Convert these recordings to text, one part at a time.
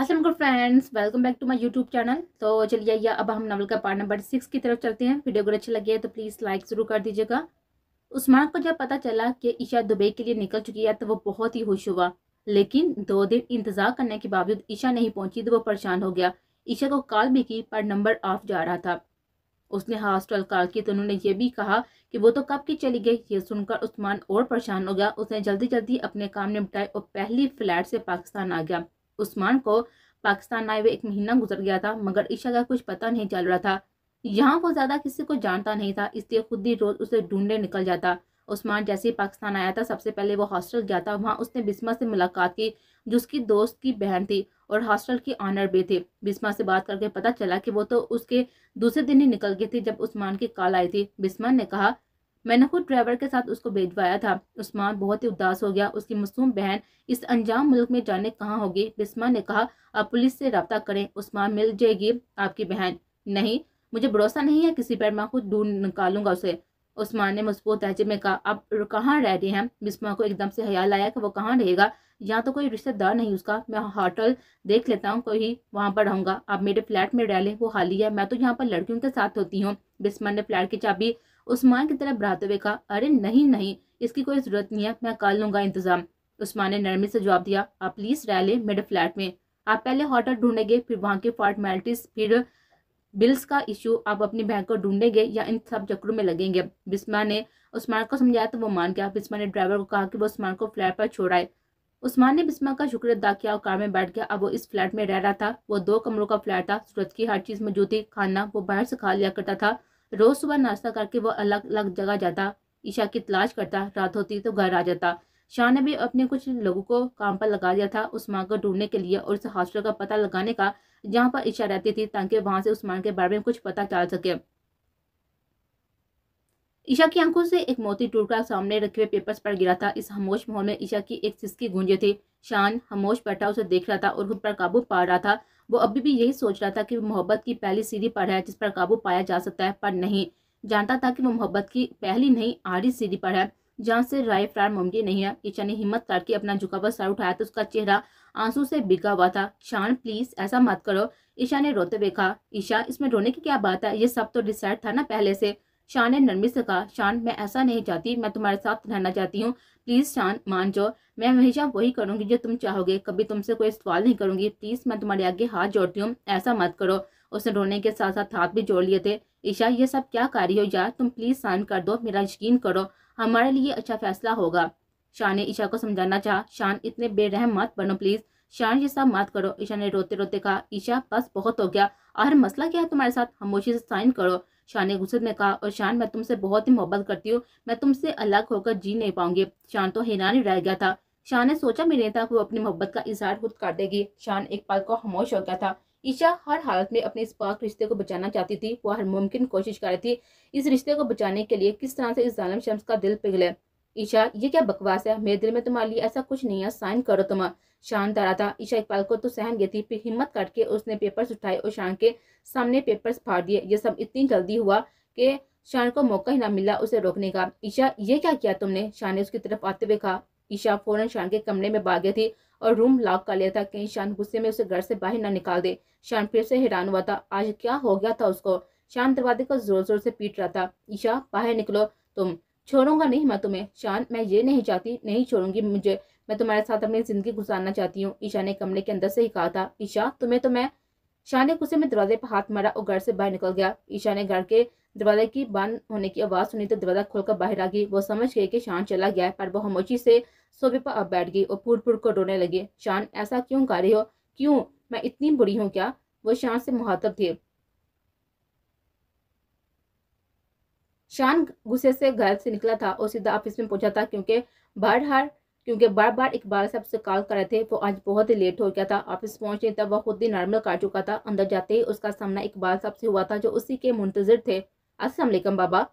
Aslam friends welcome back to my YouTube channel तो चलिए या अब हम नवल का पार्ट नंबर सिक्स की तरफ चलते हैं वीडियो अगर अच्छी लगी है तो प्लीज़ लाइक ज़रूर कर दीजिएगा उस्मान को जब पता चला कि ईशा दुबई के लिए निकल चुकी है तो वो बहुत ही खुश हुआ लेकिन दो दिन इंतज़ार करने के बावजूद ईशा नहीं पहुंची तो वो परेशान हो गया ईशा को कॉल भी की पर नंबर ऑफ जा रहा था उसने हॉस्टल हाँ, कॉल की तो उन्होंने ये भी कहा कि वो तो कब की चली गई ये सुनकर उस्मान और परेशान हो गया उसने जल्दी जल्दी अपने काम निपटाए और पहली फ्लैट से पाकिस्तान आ गया उस्मान को पाकिस्तान आए हुए एक महीना गुजर गया था मगर ईशा का कुछ पता नहीं चल रहा था यहाँ वो ज़्यादा किसी को जानता नहीं था इसलिए खुद ही रोज़ उसे ढूंढने निकल जाता उस्मान जैसे ही पाकिस्तान आया था सबसे पहले वो हॉस्टल गया था वहाँ उसने बिस्मा से मुलाकात की जो उसकी दोस्त की बहन थी और हॉस्टल की ऑनर भी थी बिस्मा से बात करके पता चला कि वो तो उसके दूसरे दिन ही निकल गई थी जब उस्मान की कॉल आई थी बिस्मा ने कहा मैंने खुद ड्राइवर के साथ उसको भेजवाया था उस्मान बहुत ही उदास हो गया उसकी मासूम बहन इस अंजाम मुल्क में जाने कहाँ होगी बिस्मा ने कहा आप पुलिस से रबता करें उस्मान मिल जाएगी आपकी बहन नहीं मुझे भरोसा नहीं है किसी पर मैं खुद ढूंढ निकालूंगा उसे उस्मान ने मजबूत लहजे में कहा आप कहाँ रह रहे हैं बिस्मा को एकदम से ख्याल आया कि वो कहाँ रहेगा यहाँ तो कोई रिश्तेदार नहीं उसका मैं होटल देख लेता हूँ कोई वहाँ पर रहूँगा आप मेरे फ्लैट में रह लें वो खाली है मैं तो यहाँ पर लड़कियों के साथ होती हूँ बिस्मा ने फ्लैट की चाबी उस्मान की तरफ बढ़ाते हुए कहा अरे नहीं नहीं इसकी कोई ज़रूरत नहीं है मैं कर लूंगा इंतज़ाम उस्मान ने नरमी से जवाब दिया आप प्लीज़ रह ले मेरे फ्लैट में आप पहले होटल ढूंढेंगे फिर वहाँ के फॉर्मेलिटीज़ फिर बिल्स का इशू आप अपनी बैंक को ढूंढेंगे या इन सब चक्रों में लगेंगे बिस्मा ने उस्मान को समझाया तो वो मान गया बिस्मा ने ड्राइवर को कहा कि वो उस्मान को फ्लैट पर छोड़ाए उस्मान ने बिस्मा का शुक्र अदा किया और कार में बैठ गया अब वो इस फ्लैट में रह रहा था वो दो कमरों का फ्लैट था सूरत की हर चीज़ मौजूद थी खाना वो बाहर से खा लिया करता था रोज सुबह नाश्ता करके वह अलग अलग जगह जाता ईशा की तलाश करता रात होती तो घर आ जाता शाह ने भी अपने कुछ लोगों को काम पर लगा दिया था उस्मान को ढूंढने के लिए और उस हॉस्टल का पता लगाने का जहाँ पर ईशा रहती थी ताकि वहां से उस्मान के बारे में कुछ पता चल सके ईशा की आंखों से एक मोती टूटकर सामने रखे हुए पेपर्स पर गिरा था इस हमोश माहौल में ईशा की एक सिसकी गूंजे थी शान हमोश बैठा उसे देख रहा था और खुद पर काबू पा रहा था वो अभी भी यही सोच रहा था कि मोहब्बत की पहली सीढ़ी पर है जिस पर काबू पाया जा सकता है पर नहीं जानता था कि वो मोहब्बत की पहली नहीं आड़ी सीढ़ी पर है जहाँ से राय फरार मुमकिन नहीं है ईशा ने हिम्मत करके अपना झुकावा सर उठाया तो उसका चेहरा आंसू से बिगा हुआ था शान प्लीज ऐसा मत करो ईशा ने रोते देखा ईशा इसमें रोने की क्या बात है ये सब तो डिसाइड था ना पहले से शान ने नरमी से कहा शान मैं ऐसा नहीं चाहती मैं तुम्हारे साथ रहना चाहती हूँ प्लीज़ शान मान जाओ मैं हमेशा वही करूँगी जो तुम चाहोगे कभी तुमसे कोई सवाल नहीं करूंगी प्लीज़ मैं तुम्हारे आगे हाथ जोड़ती हूँ ऐसा मत करो उसने रोने के साथ साथ हाथ भी जोड़ लिए थे ईशा ये सब क्या कार्य हो यार तुम प्लीज़ साइन कर दो मेरा यकीन करो हमारे लिए अच्छा फैसला होगा शान ने ईशा को समझाना चाहा शान इतने बेरहम मत बनो प्लीज़ शान ये सब मत करो ईशा ने रोते रोते कहा ईशा बस बहुत हो गया और मसला क्या है तुम्हारे साथ खामोशी से साइन करो शान ने गुस्से में कहा और शान मैं तुमसे बहुत ही मोहब्बत करती हूँ मैं तुमसे अलग होकर जी नहीं पाऊंगी शान तो हैरान ही रह गया था शान ने सोचा भी नहीं था कि वो अपनी मोहब्बत का इजहार खुद कर देगी शान एक पल को खामोश हो गया था ईशा हर हालत में अपने इस पाक रिश्ते को बचाना चाहती थी वह हर मुमकिन कोशिश कर रही थी इस रिश्ते को बचाने के लिए किस तरह से इस जालम शम्स का दिल पिघले ईशा ये क्या बकवास है मेरे दिल में तुम्हारे लिए ऐसा कुछ नहीं है साइन करो तुम्हारा शान तारा था ईशा इकबाल को तो सहन गई थी फिर हिम्मत करके उसने पेपर्स उठाए और शान के सामने पेपर्स फाड़ दिए ये सब इतनी जल्दी हुआ कि शान को मौका ही ना मिला उसे रोकने का ईशा ये क्या किया तुमने शान ने उसकी तरफ आते हुए कहा ईशा फौरन शान के कमरे में भाग गई थी और रूम लॉक कर लिया था कहीं शान गुस्से में उसे घर से बाहर ना निकाल दे शान फिर से हैरान हुआ था आज क्या हो गया था उसको शान दरवाजे को जोर जोर से पीट रहा था ईशा बाहर निकलो तुम छोड़ूंगा नहीं मैं तुम्हें शान मैं ये नहीं चाहती नहीं छोड़ूंगी मुझे मैं तुम्हारे साथ अपनी ज़िंदगी गुजारना चाहती हूँ ईशा ने कमरे के अंदर से ही कहा था ईशा तुम्हें तो मैं शाह ने गुस्से में दरवाजे पर हाथ मारा और घर से बाहर निकल गया ईशा ने घर के दरवाजे की बंद होने की आवाज़ सुनी तो दरवाज़ा खोलकर बाहर आ गई वो समझ गई कि शान चला गया है पर वो हमोशी से सोफे पर अब बैठ गई और फूट फूट कर रोने लगे शान ऐसा क्यों कर रही हो क्यों मैं इतनी बुरी हूँ क्या वो शान से मुहातब थे शान गुस्से से घर से निकला था और सीधा ऑफिस में पहुंचा था क्योंकि बाहर हार क्योंकि बार बार इकबाल साहब से कॉल कर रहे थे वो आज बहुत ही लेट हो गया था ऑफिस पहुंचे तब वह खुद ही नॉर्मल कर चुका था अंदर जाते ही उसका सामना इकबाल साहब से हुआ था जो उसी के मुंतजर थे असलम बाबा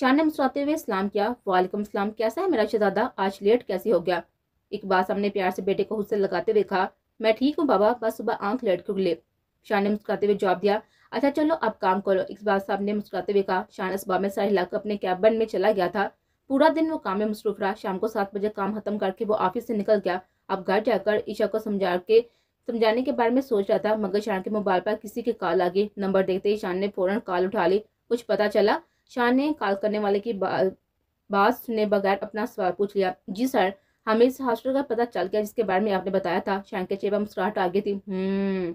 शाह ने मुस्कुराते हुए सलाम किया वालेकुम सलाम कैसा है मेरा शहजादा आज लेट कैसे हो गया इकबाल साहब ने प्यार से बेटे को हुस्से लगाते हुए कहा मैं ठीक हूँ बाबा बस सुबह आंख लेट के ले शाह ने मुस्कुराते हुए जवाब दिया अच्छा चलो अब काम करो इकबाल साहब ने मुस्कुराते हुए कहा शाह इस बाब में सर हिलाकर अपने कैबन में चला गया था पूरा दिन वो काम में मसरूफ रहा शाम को सात बजे काम खत्म करके वो ऑफिस से निकल गया अब घर जाकर ईशा को समझा के समझाने के बारे में सोच रहा था मगर शान के मोबाइल पर किसी के कॉल आ गई नंबर देखते ही शान ने फ़ौरन कॉल उठा ली कुछ पता चला शान ने कॉल करने वाले की बात सुने बगैर अपना सवाल पूछ लिया जी सर हमें इस हॉस्टल का पता चल गया जिसके बारे में आपने बताया था शान के चेबा मुस्कुराहट आ गई थी हम्म।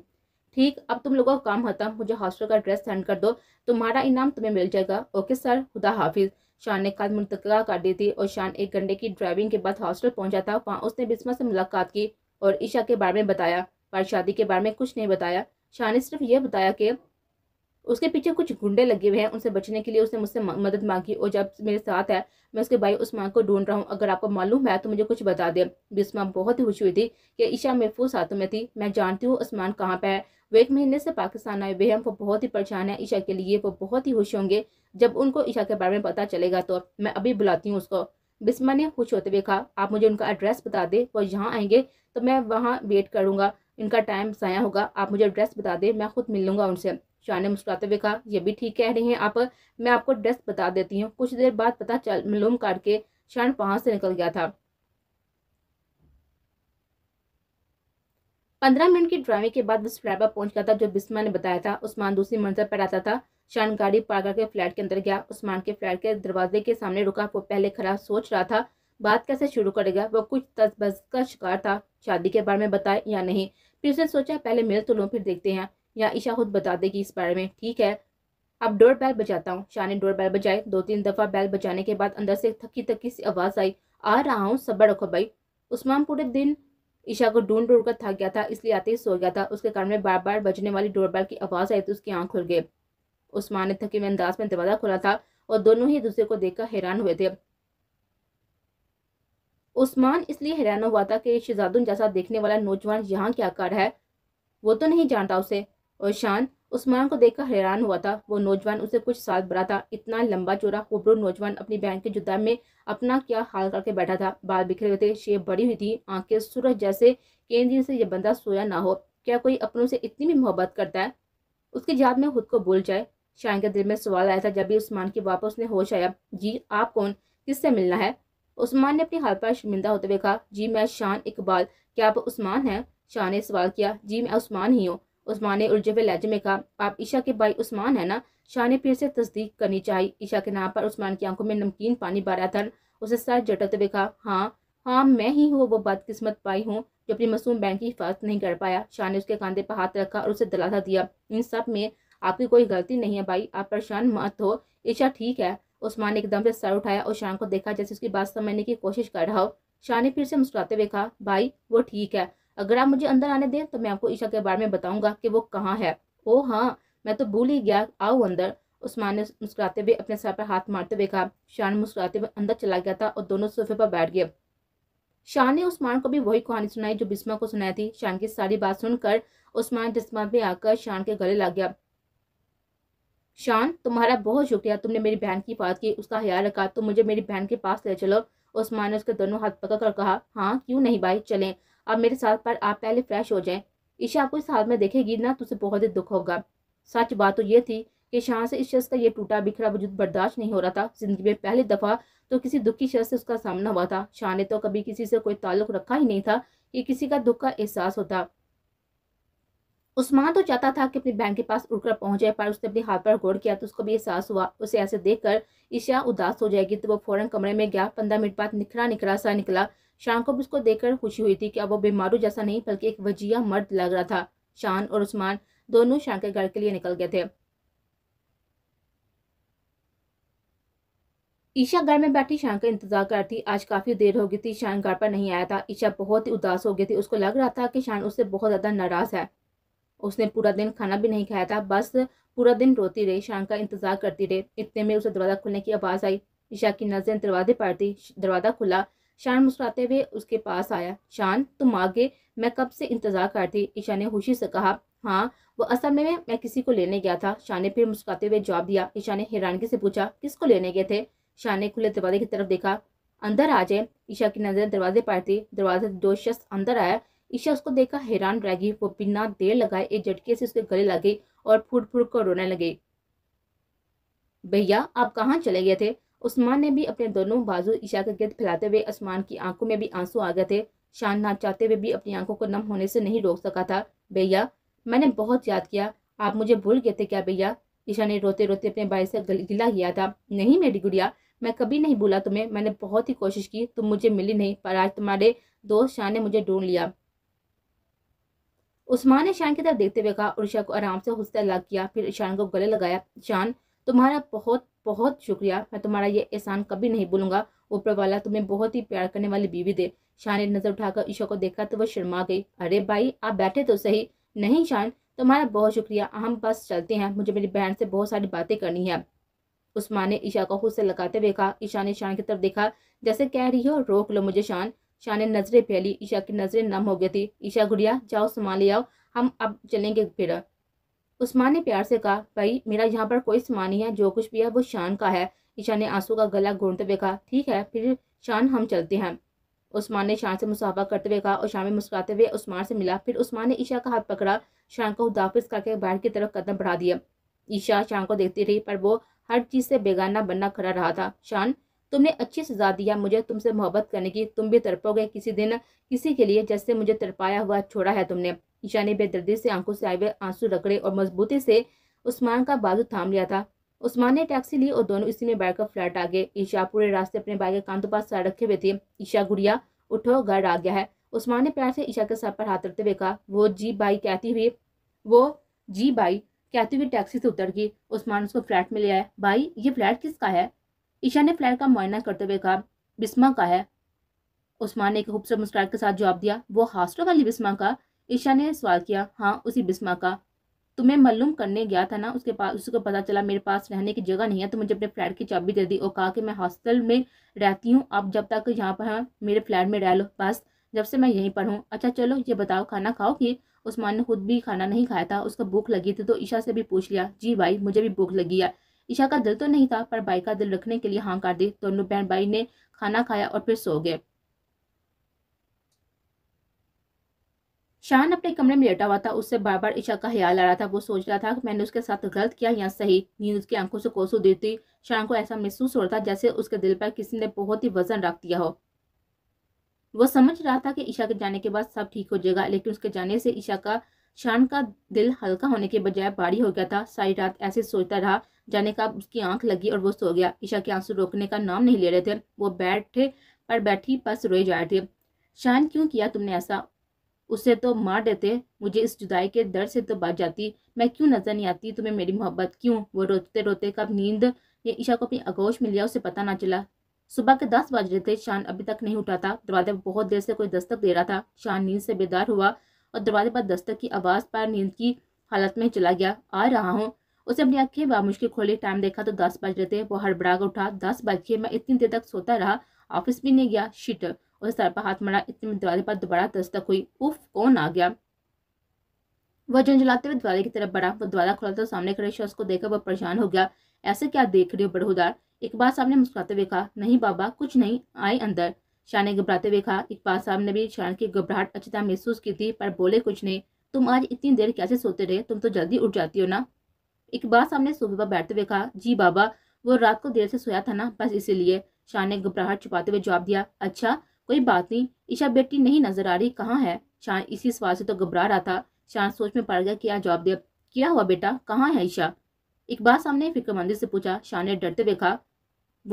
ठीक अब तुम लोगों का काम खत्म मुझे हॉस्टल का एड्रेस सेंड कर दो तुम्हारा इनाम तुम्हें मिल जाएगा ओके सर खुदा हाफिज शान ने कल मुंतकला कर दी थी और शान एक घंटे की ड्राइविंग के बाद हॉस्टल पहुंचा था वहाँ उसने बिस्मा से मुलाकात की और ईशा के बारे में बताया पर शादी के बारे में कुछ नहीं बताया शान ने सिर्फ यह बताया कि उसके पीछे कुछ गुंडे लगे हुए हैं उनसे बचने के लिए उसने मुझसे मदद मांगी और जब मेरे साथ है मैं उसके भाई उस्मान को ढूंढ रहा हूँ अगर आपको मालूम है तो मुझे कुछ बता दें बिस्मा बहुत ही खुश हुई थी कि ईशा महफूज हाथों में थी मैं जानती हूँ उस्मान कहाँ पर है वो एक महीने से पाकिस्तान आए हुए हैं बहुत ही परेशान है ईशा के लिए वो बहुत ही खुश होंगे जब उनको ईशा के बारे में पता चलेगा तो मैं अभी बुलाती हूँ उसको बिस्मा ने खुश होते हुए कहा आप मुझे उनका एड्रेस बता दें वो यहाँ आएंगे तो मैं वहाँ वेट करूँगा इनका टाइम ज़ाया होगा आप मुझे एड्रेस बता दें मैं खुद मिल लूँगा उनसे शाह ने मुस्कुराते हुए कहा यह भी ठीक कह रही हैं आप मैं आपको एड्रेस बता देती हूँ कुछ देर बाद पता चल मालूम करके शाह वहाँ से निकल गया था पंद्रह मिनट की ड्राइविंग के बाद उस फ्लैट पर पहुंच गया था जो बिस्मा ने बताया था उस्मान दूसरी मंजिल पर आता था शान गाड़ी पार करके फ्लैट के अंदर गया उस्मान के फ्लैट के दरवाजे के सामने रुका वो पहले खराब सोच रहा था बात कैसे शुरू करेगा वो कुछ तस्बस का शिकार था शादी के बारे में बताए या नहीं फिर उसने सोचा पहले मिल तो लूँ फिर देखते हैं या ईशा खुद बता देगी इस बारे में ठीक है अब डोर बैल बजाता हूँ शाह ने डोर बैल बजाए दो तीन दफ़ा बैल बजाने के बाद अंदर से थकी थकी सी आवाज़ आई आ रहा हूँ सब्र रखो भाई उस्मान पूरे दिन ईशा को ढूंढ ढूंढ कर थक गया था इसलिए आते ही सो गया था उसके कान में बार बार बजने वाली डोरबेल की आवाज़ आई तो उसकी आंख खुल गई उस्मान ने थके में अंदाज में दरवाज़ा खोला था और दोनों ही दूसरे को देखकर हैरान हुए थे उस्मान इसलिए हैरान हुआ था कि शहजादुन जैसा देखने वाला नौजवान यहाँ क्या कर है वो तो नहीं जानता उसे और शान उस्मान को देखकर हैरान हुआ था वो नौजवान उसे कुछ साल बड़ा था इतना लंबा चौरा खूबरू नौजवान अपनी बैंक के जुदा में अपना क्या हाल करके बैठा था बाल बिखरे हुए थे शेप बड़ी हुई थी आंखें सूरज जैसे केंद्रीय से यह बंदा सोया ना हो क्या कोई अपनों से इतनी भी मोहब्बत करता है उसकी याद में खुद को भूल जाए शाह के दिल में सवाल आया था जब भी उस्मान की वापस उसने होश आया जी आप कौन किससे मिलना है उस्मान ने अपनी हाल पर शर्मिंदा होते हुए कहा जी मैं शान इकबाल क्या आप उस्मान हैं शाह ने सवाल किया जी मैं उस्मान ही हूँ उस्मान ने उलझे लहजे में कहा आप ईशा के भाई उस्मान है ना शाह ने फिर से तस्दीक करनी चाहिए ईशा के नाम पर उस्मान की आंखों में नमकीन पानी भरा था उसे सर जटकते हुए कहा हाँ हाँ मैं ही हूँ वो बदकिस्मत पाई हूँ जो अपनी मासूम बहन की हिफाजत नहीं कर पाया शाह ने उसके कंधे पर हाथ रखा और उसे दिलासा दिया इन सब में आपकी कोई गलती नहीं है भाई आप परेशान मत हो ईशा ठीक है उस्मान ने एकदम से सर उठाया और शाह को देखा जैसे उसकी बात समझने की कोशिश कर रहा हो शाह ने फिर से मुस्कुराते हुए कहा भाई वो ठीक है अगर आप मुझे अंदर आने दें तो मैं आपको ईशा के बारे में बताऊंगा कि वो कहाँ है ओ हाँ मैं तो भूल ही गया आओ अंदर उस्मान ने मुस्कुराते हुए अपने सर पर हाथ मारते हुए कहा शान मुस्कुराते हुए अंदर चला गया था और दोनों सोफे पर बैठ गए शान ने उस्मान को भी वही कहानी सुनाई जो बिस्मा को सुनाई थी शान की सारी बात सुनकर उस्मान जिसमान में आकर शान के गले लग गया शान तुम्हारा बहुत शुक्रिया तुमने मेरी बहन की बात की उसका ख्याल रखा तुम मुझे मेरी बहन के पास ले चलो उस्मान ने उसके दोनों हाथ पकड़ कर कहा हाँ क्यों नहीं भाई चलें अब मेरे साथ पर आप पहले फ्रेश हो जाएं ईशा आपको इस हाल में देखेगी ना तो उसे बहुत ही दुख होगा सच बात तो ये थी कि शाह से इस शख्स का ये टूटा बिखरा वजूद बर्दाश्त नहीं हो रहा था जिंदगी में पहली दफ़ा तो किसी दुखी शख्स से उसका सामना हुआ था शाह ने तो कभी किसी से कोई ताल्लुक रखा ही नहीं था कि किसी का दुख का एहसास होता उस्मान तो चाहता था कि अपनी बहन के पास उड़कर पहुंच जाए पर उसने अपने हाथ पर गौर किया तो उसको भी एहसास हुआ उसे ऐसे देखकर ईशा उदास हो जाएगी तो वो फौरन कमरे में गया पंद्रह मिनट बाद निखरा निखरा सा निकला शान को भी उसको देखकर खुशी हुई थी कि अब वो बीमारू जैसा नहीं बल्कि एक वजिया मर्द लग रहा था शान और उस्मान दोनों शान के घर के लिए निकल गए थे ईशा घर में बैठी शान का इंतजार कर थी आज काफ़ी देर हो गई थी शान घर पर नहीं आया था ईशा बहुत ही उदास हो गई थी उसको लग रहा था कि शान उससे बहुत ज़्यादा नाराज़ है उसने पूरा दिन खाना भी नहीं खाया था बस पूरा दिन रोती रही शान का इंतजार करती रही इतने में उसे दरवाज़ा खुलने की आवाज़ आई ईशा की नज़र दरवाजे पर थी दरवाज़ा खुला शान मुस्कुराते हुए उसके पास आया शान तुम आगे मैं कब से इंतजार कर थी ईशा ने खुशी से कहा हाँ वो असल में मैं किसी को लेने गया था शान ने फिर मुस्कुराते हुए जवाब दिया ईशा ने हैरानगी से पूछा किसको लेने गए थे शान ने खुले दरवाजे की तरफ देखा अंदर आ जाए ईशा की नज़र दरवाजे पर थी दरवाजे दो शख्स अंदर आया ईशा उसको देखा हैरान रह गई वो बिना देर लगाए एक झटके से उसके गले लगे और फूट फूट कर रोने लगे भैया आप कहाँ चले गए थे उस्मान ने भी अपने दोनों बाजू ईशा का गिरद फैलाते हुए आसमान की आंखों में भी आंसू आ गए थे शान ना चाहते हुए भी अपनी आंखों को नम होने से नहीं रोक सका था भैया मैंने बहुत याद किया आप मुझे भूल गए थे क्या भैया ईशा ने रोते रोते अपने भाई से गिला किया था नहीं मेरी गुड़िया मैं कभी नहीं भूला तुम्हें मैंने बहुत ही कोशिश की तुम मुझे मिली नहीं पर आज तुम्हारे दोस्त शान ने मुझे ढूंढ लिया उस्मान ने शान की तरफ देखते हुए कहा और ईशा को आराम से हंसता लग किया फिर ईशान को गले लगाया शान तुम्हारा बहुत बहुत शुक्रिया मैं तुम्हारा ये एहसान कभी नहीं भूलूंगा ऊपर वाला तुम्हें बहुत ही प्यार करने वाली बीवी दे शान ने नजर उठाकर ईशा को देखा तो वह शर्मा गई अरे भाई आप बैठे तो सही नहीं शान तुम्हारा बहुत शुक्रिया हम बस चलते हैं मुझे मेरी बहन से बहुत सारी बातें करनी है उस्मान ने ईशा को खुद से लगाते हुए कहा ईशा ने शान की तरफ देखा जैसे कह रही हो रोक लो मुझे शान शान ने नजरें फैली ईशा की नजरें नम हो गई थी ईशा गुड़िया जाओ सामान ले आओ हम अब चलेंगे फिर उस्मान ने प्यार से कहा भाई मेरा यहाँ पर कोई सामान नहीं है जो कुछ भी है वो शान का है ईशा ने आंसू का गला घूमते हुए कहा ठीक है फिर शान हम चलते हैं उस्मान ने शान से मुसाफा करते हुए कहा और शाम में मुस्कुराते हुए उस्मान से मिला फिर उस्मान ने ईशा का हाथ पकड़ा शान को उदाफिस करके बाहर की तरफ कदम बढ़ा दिया ईशा शान को देखती रही पर वो हर चीज़ से बेगाना बनना खड़ा रहा था शान तुमने अच्छी सजा दिया मुझे तुमसे मोहब्बत करने की तुम भी तड़पोगे किसी दिन किसी के लिए जैसे मुझे तड़पाया हुआ छोड़ा है तुमने ईशा ने बेदर्दी से आंखों से आए हुए आंसू रगड़े और मजबूती से उस्मान का बाजू थाम लिया था उस्मान ने टैक्सी ली और दोनों इसी में बैठकर फ्लैट आ गए ईशा पूरे रास्ते अपने भाई के कांधों पास सर रखे हुए थे ईशा गुड़िया उठो घर आ गया है उस्मान ने प्यार से ईशा के सर पर हाथ रखते हुए कहा वो जी बाई कहती हुई वो जी बाई कहती हुई टैक्सी से उतर गई उस्मान उसको फ्लैट में ले आया भाई ये फ्लैट किसका है ईशा ने फ्लैट का मुआयना करते हुए कहा बिस्मा का है उस्मान ने एक खूबसूरत मुस्कान के साथ जवाब दिया वो हॉस्टल वाली बिस्मा का ईशा ने सवाल किया हाँ उसी बिस्मा का तुम्हें मालूम करने गया था ना उसके पास उसको पता चला मेरे पास रहने की जगह नहीं है तो मुझे अपने फ्लैट की चाबी दे दी और कहा कि मैं हॉस्टल में रहती हूँ आप जब तक यहाँ पर मेरे फ्लैट में रह लो बस जब से मैं यहीं पर हूँ अच्छा चलो ये बताओ खाना खाओ कि उस्मान ने खुद भी खाना नहीं खाया था उसको भूख लगी थी तो ईशा से भी पूछ लिया जी भाई मुझे भी भूख लगी है ईशा का दिल तो नहीं था पर भाई का दिल रखने के लिए हाँ कर दी दोनों बहन भाई ने खाना खाया और फिर सो गए शान अपने कमरे में लेटा हुआ था उससे बार बार ईशा का ख्याल आ रहा था वो सोच रहा था कि मैंने उसके साथ गलत किया या सही नींद उसकी आंखों से दी देती शान को ऐसा महसूस हो रहा था जैसे उसके दिल पर किसी ने बहुत ही वजन रख दिया हो वो समझ रहा था कि ईशा के जाने के बाद सब ठीक हो जाएगा लेकिन उसके जाने से ईशा का शान का दिल हल्का होने के बजाय भारी हो गया था सारी रात ऐसे सोचता रहा जाने का उसकी आंख लगी और वो सो गया ईशा के आंसू रोकने का नाम नहीं ले रहे थे वो बैठे पर बैठी बस रोए जा रहे थे शान क्यों किया तुमने ऐसा उसे तो मार देते मुझे इस जुदाई के दर्द से तो बच जाती मैं क्यों नजर नहीं आती तुम्हें मेरी मोहब्बत क्यों वो रोते रोते कब नींद ये ईशा को अपनी अगोश में लिया उसे पता ना चला सुबह के दस बज रहे थे शान अभी तक नहीं उठा था दरवाजे पर बहुत देर से कोई दस्तक दे रहा था शान नींद से बेदार हुआ और दरवाजे पर दस्तक की आवाज़ पर नींद की हालत में चला गया आ रहा हूँ उसे अपनी आंखें बामुश्किल खोली टाइम देखा तो दस बज रहे थे वो हड़बड़ा उठा दस बज के मैं इतनी देर तक सोता रहा ऑफिस भी नहीं गया शिट उसने सर पर हाथ मारा इतने में दरवाजे पर दोबारा दस्तक हुई उफ कौन आ गया वह झंझलाते हुए दरवाजे की तरफ बढ़ा वह दरवाजा खुला तो सामने खड़े शख्स को देखकर वह परेशान हो गया ऐसे क्या देख रहे हो एक बार साहब ने मुस्कुराते हुए कहा नहीं बाबा कुछ नहीं आए अंदर शाह ने घबराते हुए कहा इकबाल साहब ने भी शाह की घबराहट अच्छी तरह महसूस की थी पर बोले कुछ नहीं तुम आज इतनी देर कैसे सोते रहे तुम तो जल्दी उठ जाती हो ना बार साहब ने सुबह बैठते हुए कहा जी बाबा वो रात को देर से सोया था ना बस इसीलिए शाह ने घबराहट छुपाते हुए जवाब दिया अच्छा कोई बात नहीं ईशा बेटी नहीं नजर आ रही कहाँ है शान इसी सवाल से तो घबरा रहा था शान सोच में पड़ गया क्या जवाब दे क्या हुआ बेटा कहाँ है ईशा इकबाल सामने फिक्रमंदिर से पूछा शान ने डरते हुए कहा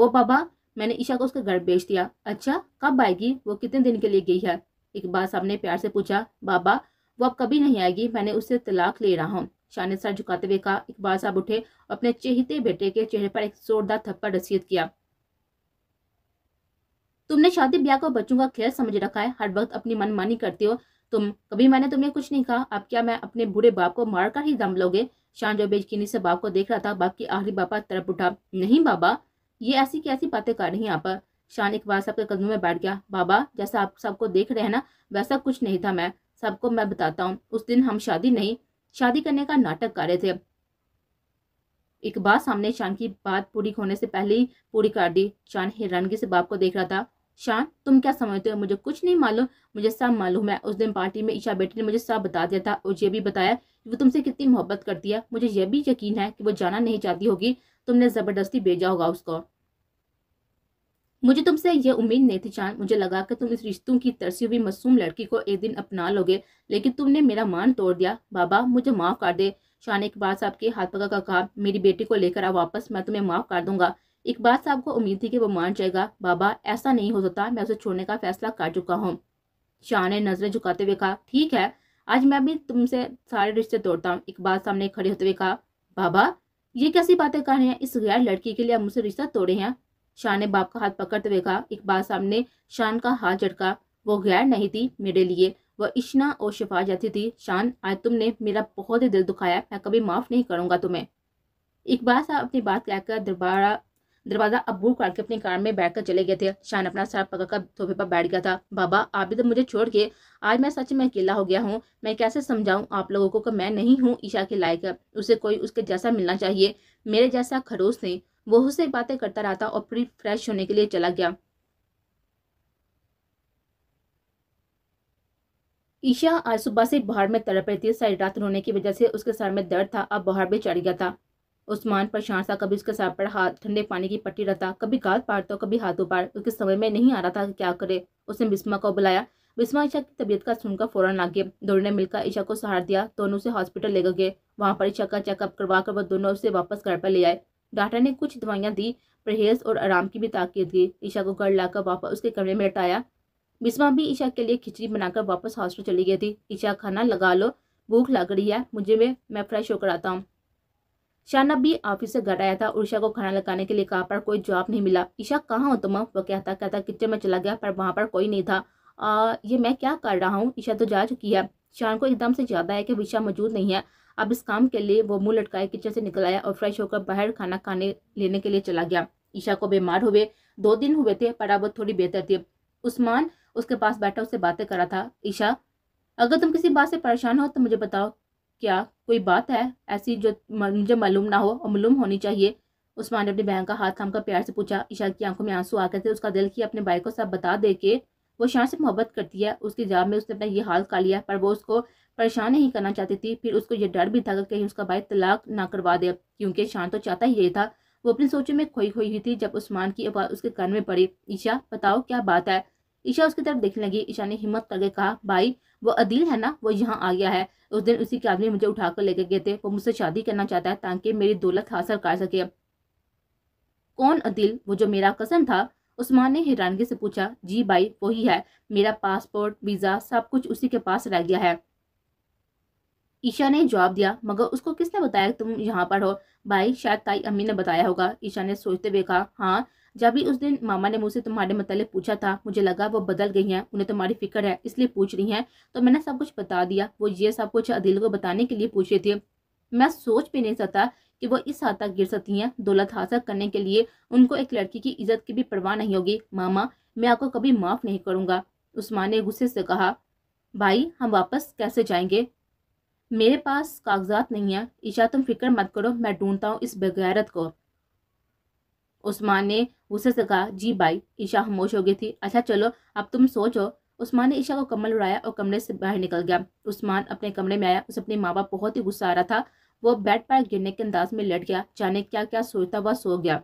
वो बाबा मैंने ईशा को उसका घर बेच दिया अच्छा कब आएगी वो कितने दिन के लिए गई है इकबाल साहब ने प्यार से पूछा बाबा वो अब कभी नहीं आएगी मैंने उससे तलाक ले रहा हूँ शान ने सर झुकाते हुए कहा इकबाल साहब उठे और अपने चेहते बेटे के चेहरे पर एक जोरदार थप्पड़ रसीद किया तुमने शादी ब्याह को बच्चों का खेल समझ रखा है हर वक्त अपनी मनमानी करते हो तुम कभी मैंने तुम्हें कुछ नहीं कहा अब क्या मैं अपने बुरे बाप को मारकर ही दम लोगे शान जो बेचकिनी से बाप को देख रहा था बाप की आखिरी बापा तरफ उठा नहीं बाबा ये ऐसी कैसी बातें कर रही हैं आप शान एक बार सबके कदमों में बैठ गया बाबा जैसा आप सबको देख रहे हैं ना वैसा कुछ नहीं था मैं सबको मैं बताता हूँ उस दिन हम शादी नहीं शादी करने का नाटक कर रहे थे एक बात सामने शान की बात पूरी होने से पहले ही पूरी कर दी शान हैरानगी से बाप को देख रहा था शान तुम क्या समझते हो मुझे कुछ नहीं मालूम मुझे सब मालूम है उस दिन पार्टी में ईशा बेटी ने मुझे सब बता दिया था और ये भी बताया कि वो तुमसे कितनी मोहब्बत करती है मुझे यह भी यकीन है कि वो जाना नहीं चाहती होगी तुमने ज़बरदस्ती भेजा होगा उसको मुझे तुमसे यह उम्मीद नहीं थी चांद मुझे लगा कि तुम इस रिश्तों की तरसी हुई मासूम लड़की को एक दिन अपना लोगे लेकिन तुमने मेरा मान तोड़ दिया बाबा मुझे माफ़ कर दे शान एक बार साहब के हाथ पका का कहा मेरी बेटी को लेकर आओ वापस मैं तुम्हें माफ़ कर दूंगा एक बात साहब को उम्मीद थी कि वो मान जाएगा बाबा ऐसा नहीं हो सकता मैं उसे छोड़ने का फैसला कर चुका हूँ शाह ने नजरें झुकाते हुए कहा ठीक है आज मैं भी तुमसे सारे रिश्ते तोड़ता हूँ एक बात सामने खड़े होते हुए कहा बाबा ये कैसी बातें कर रहे हैं इस गैर लड़की के लिए आप मुझसे रिश्ता तोड़े हैं शाह ने बाप का हाथ पकड़ते हुए कहा एक बात सामने शान का हाथ झटका वो गैर नहीं थी मेरे लिए वह इश्ना और शिफा जाती थी शान आज तुमने मेरा बहुत ही दिल दुखाया मैं कभी माफ़ नहीं करूंगा तुम्हें बार साहब अपनी बात कहकर दरबारा दरवाजा अब काट के अपनी कार में बैठकर चले गए थे शान अपना सर कर सोफे पर बैठ गया था बाबा आप भी तो मुझे छोड़ के आज मैं सच में अकेला हो गया हूँ मैं कैसे समझाऊं आप लोगों को कि मैं नहीं हूँ ईशा के लायक उसे कोई उसके जैसा मिलना चाहिए मेरे जैसा खरोस नहीं वो उससे बातें करता रहा था और फिर फ्रेश होने के लिए चला गया ईशा आज सुबह से बाहर में तड़प रही थी सारी रात रोने की वजह से उसके सर में दर्द था अब बाहर भी चढ़ गया था उस्मान परेशान सा कभी उसके सर पर हाथ ठंडे पानी की पट्टी रहता कभी गाल पार तो कभी हाथों पार उसके समय में नहीं आ रहा था कि क्या करे उसने बिस्मा को बुलाया बिस्मा ईशा की तबीयत का सुनकर फौरन आ गए दोनों ने मिलकर ईशा को सहार दिया दोनों उसे हॉस्पिटल ले गए वहाँ पर ईशा का चेकअप करवा कर वह दोनों उसे वापस घर पर ले आए डॉक्टर ने कुछ दवाइयाँ दी परहेज और आराम की भी ताकीद की ईशा को घर लाकर वापस उसके कमरे में हटाया बिस्मा भी ईशा के लिए खिचड़ी बनाकर वापस हॉस्पिटल चली गई थी ईशा खाना लगा लो भूख लग रही है मुझे मैं फ्रेश होकर आता हूँ शानब भी ऑफिस से घर आया था और ईशा को खाना लगाने के लिए कहा पर कोई जवाब नहीं मिला ईशा कहाँ हो तुम वो कहता कहता किचन में चला गया पर वहाँ पर कोई नहीं था आ, ये मैं क्या कर रहा हूँ ईशा तो जा चुकी है शान को एकदम से ज्यादा है कि ईशा मौजूद नहीं है अब इस काम के लिए वो मुंह लटकाए किचन से निकल आया और फ्रेश होकर बाहर खाना खाने लेने के लिए चला गया ईशा को बीमार हुए दो दिन हुए थे पर अब थोड़ी बेहतर थी उस्मान उसके पास बैठा उससे बातें कर रहा था ईशा अगर तुम किसी बात से परेशान हो तो मुझे बताओ क्या कोई बात है ऐसी जो मुझे मालूम ना हो और मालूम होनी चाहिए उस्मान ने अपनी बहन का हाथ थाम कर प्यार से पूछा ईशा की आंखों में आंसू आ गए थे उसका दिल की अपने भाई को सब बता दे के वो शान से मोहब्बत करती है उसके जवाब में उसने अपना ये हाल खा लिया पर वो उसको परेशान नहीं करना चाहती थी फिर उसको ये डर भी था कि कहीं उसका भाई तलाक ना करवा दे क्योंकि शान तो चाहता ही यही था वो अपनी सोचों में खोई खोई हुई थी जब उस्मान की आवाज़ उसके कान में पड़ी ईशा बताओ क्या बात है ईशा उसकी तरफ देखने लगी ईशा ने हिम्मत करके कहा भाई वो अदील है ना वो यहाँ आ गया है उस दिन उसी के आदमी मुझे उठाकर लेकर गए थे वो मुझसे शादी करना चाहता है ताकि मेरी दौलत हासिल कर सके कौन अदील वो जो मेरा कसन था उस्मान ने हैरानगी से पूछा जी भाई वही है मेरा पासपोर्ट वीज़ा सब कुछ उसी के पास रह गया है ईशा ने जवाब दिया मगर उसको किसने बताया तुम यहाँ पर हो भाई शायद ताई अम्मी ने बताया होगा ईशा ने सोचते हुए कहा हाँ जब भी उस दिन मामा ने मुझसे तुम्हारे मतलब पूछा था मुझे लगा वो बदल गई हैं उन्हें तुम्हारी फिक्र है इसलिए पूछ रही हैं तो मैंने सब कुछ बता दिया वो ये सब कुछ अदिल को बताने के लिए पूछे थे मैं सोच भी नहीं सकता कि वो इस हद तक गिर सकती हैं दौलत हासिल करने के लिए उनको एक लड़की की इज्जत की भी परवाह नहीं होगी मामा मैं आपको कभी माफ़ नहीं करूँगा उस्मान ने गुस्से से कहा भाई हम वापस कैसे जाएंगे मेरे पास कागजात नहीं है ईशा तुम फिक्र मत करो मैं ढूंढता हूँ इस बगैरत को उस्मान ने गुस्से से कहा जी भाई ईशा खामोश हो गई थी अच्छा चलो अब तुम सोचो उस्मान ने ईशा को कमल उड़ाया और कमरे से बाहर निकल गया उस्मान अपने कमरे में आया उसे अपने माँ बाप बहुत ही गुस्सा आ रहा था वो बेड पर गिरने के अंदाज में लट गया जाने क्या क्या सोचता हुआ सो गया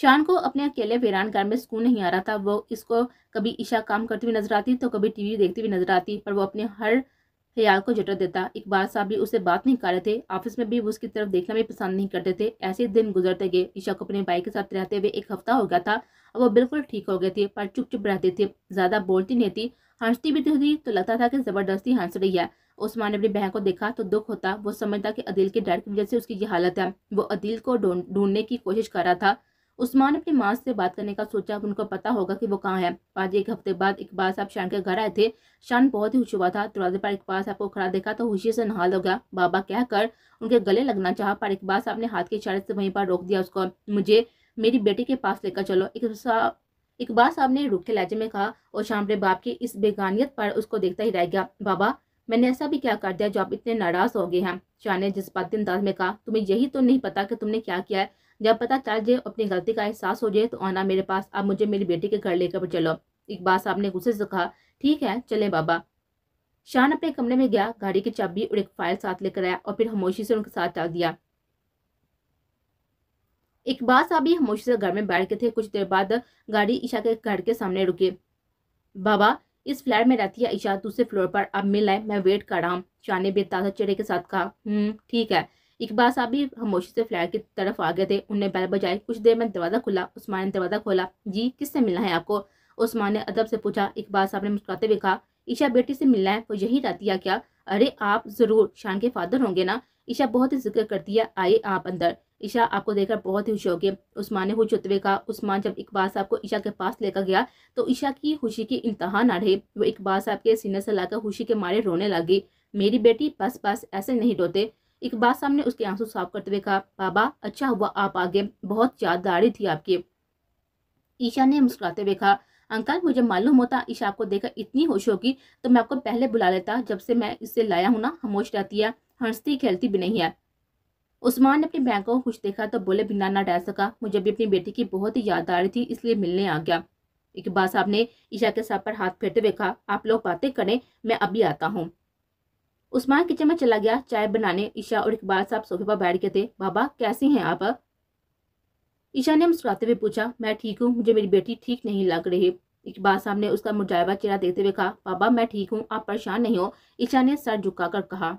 शान को अपने अकेले वीरान घर में सुकून नहीं आ रहा था वो इसको कभी ईशा काम करती हुई नजर आती तो कभी टीवी देखती हुई नजर आती पर वो अपने हर हयाल को जटर देता इकबाल साहब भी उससे बात नहीं कर रहे थे ऑफिस में भी उसकी तरफ देखना भी पसंद नहीं करते थे ऐसे दिन गुजरते गए ईशा को अपने भाई के साथ रहते हुए एक हफ्ता हो गया था अब वो बिल्कुल ठीक हो गए थे पर चुप चुप रहते थे ज़्यादा बोलती नहीं थी हंसती भी थी तो लगता था कि ज़बरदस्ती हंस रही है उस्मान ने अपनी बहन को देखा तो दुख होता वो समझता कि अदिल के डर की वजह से उसकी ये हालत है वो अदिल को ढूंढने की कोशिश कर रहा था उस्मान अपनी माँ से बात करने का सोचा उनको पता होगा कि वो कहाँ है आज एक हफ्ते बाद इकबाल साहब शान के घर आए थे शान बहुत ही हुआ था दरवाजे पर इकबाल साहब को खड़ा देखा तो खुशी से नहा गया बाबा कहकर उनके गले लगना चाह पर इकबाल साहब ने हाथ के इशारे से वहीं पर रोक दिया उसको मुझे मेरी बेटी के पास लेकर चलो इकबाल साहब ने रुखे लहजे में कहा और शाम अपने बाप की इस बेगानियत पर उसको देखता ही रह गया बाबा मैंने ऐसा भी क्या कर दिया जो आप इतने नाराज हो गए हैं शाह ने जज्बाती अंदाज में कहा तुम्हें यही तो नहीं पता कि तुमने क्या किया है जब पता चल जाए अपनी गलती का एहसास हो जाए तो आना मेरे पास अब मुझे मेरी बेटी के घर लेकर चलो इकबाल साहब ने गुस्से से कहा ठीक है चले बाबा शान अपने कमरे में गया गाड़ी की चाबी और एक फाइल साथ लेकर आया और फिर हमोशी से उनके साथ चल दिया इकबाल साहब भी से घर में बैठ के थे कुछ देर बाद गाड़ी ईशा के घर के सामने रुके बाबा इस फ्लैट में रहती है ईशा दूसरे फ्लोर पर अब मिल आए मैं वेट कर रहा हूँ शाह ने बेताजा चेहरे के साथ कहा हम्म ठीक है इकबाल साहब भी खामोशी से फ्लैट की तरफ आ गए थे उनने बैल बजाई कुछ देर में दरवाज़ा खुला उस्मान ने दरवाज़ा खोला जी किससे मिलना है आपको उस्मान ने अदब से पूछा इकबाल साहब ने मुस्कुराते हुए कहा ईशा बेटी से मिलना है वो तो यहीं रहती है क्या अरे आप ज़रूर शान के फादर होंगे ना ईशा बहुत ही जिक्र करती है आइए आप अंदर ईशा आपको देखकर बहुत ही खुश हो गए उस्मान ने हुई होते हुए कहा उस्मान जब इकबाल साहब को ईशा के पास लेकर गया तो ईशा की खुशी की इंतहा ना रही वो इकबाल साहब के सीने से लाकर खुशी के मारे रोने लगी मेरी बेटी बस बस ऐसे नहीं रोते एक साहब ने उसके आंसू साफ करते हुए कहा बाबा अच्छा हुआ आप आगे बहुत याददारी थी आपकी ईशा ने मुस्कुराते हुए कहा अंकल मुझे मालूम होता ईशा आपको देखकर इतनी होश होगी तो मैं आपको पहले बुला लेता जब से मैं इससे लाया हूं ना खामोश रहती है हंसती खेलती भी नहीं है उस्मान ने अपनी बहन को खुश देखा तो बोले बिना ना डर सका मुझे भी अपनी बेटी की बहुत ही याद आ रही थी इसलिए मिलने आ गया बार साहब ने ईशा के साथ पर हाथ फेरते हुए कहा आप लोग बातें करें मैं अभी आता हूँ उस्मान किचन में चला गया चाय बनाने ईशा और इकबाल साहब सोफे पर बैठ गए थे बाबा कैसे हैं आप ईशा ने मुस्कुराते हुए पूछा मैं ठीक हूँ मुझे मेरी बेटी ठीक नहीं लग रही इकबाल साहब ने उसका मुजायबा चेहरा देखते हुए कहा बाबा मैं ठीक हूँ आप परेशान नहीं हो ईशा ने सर कर कहा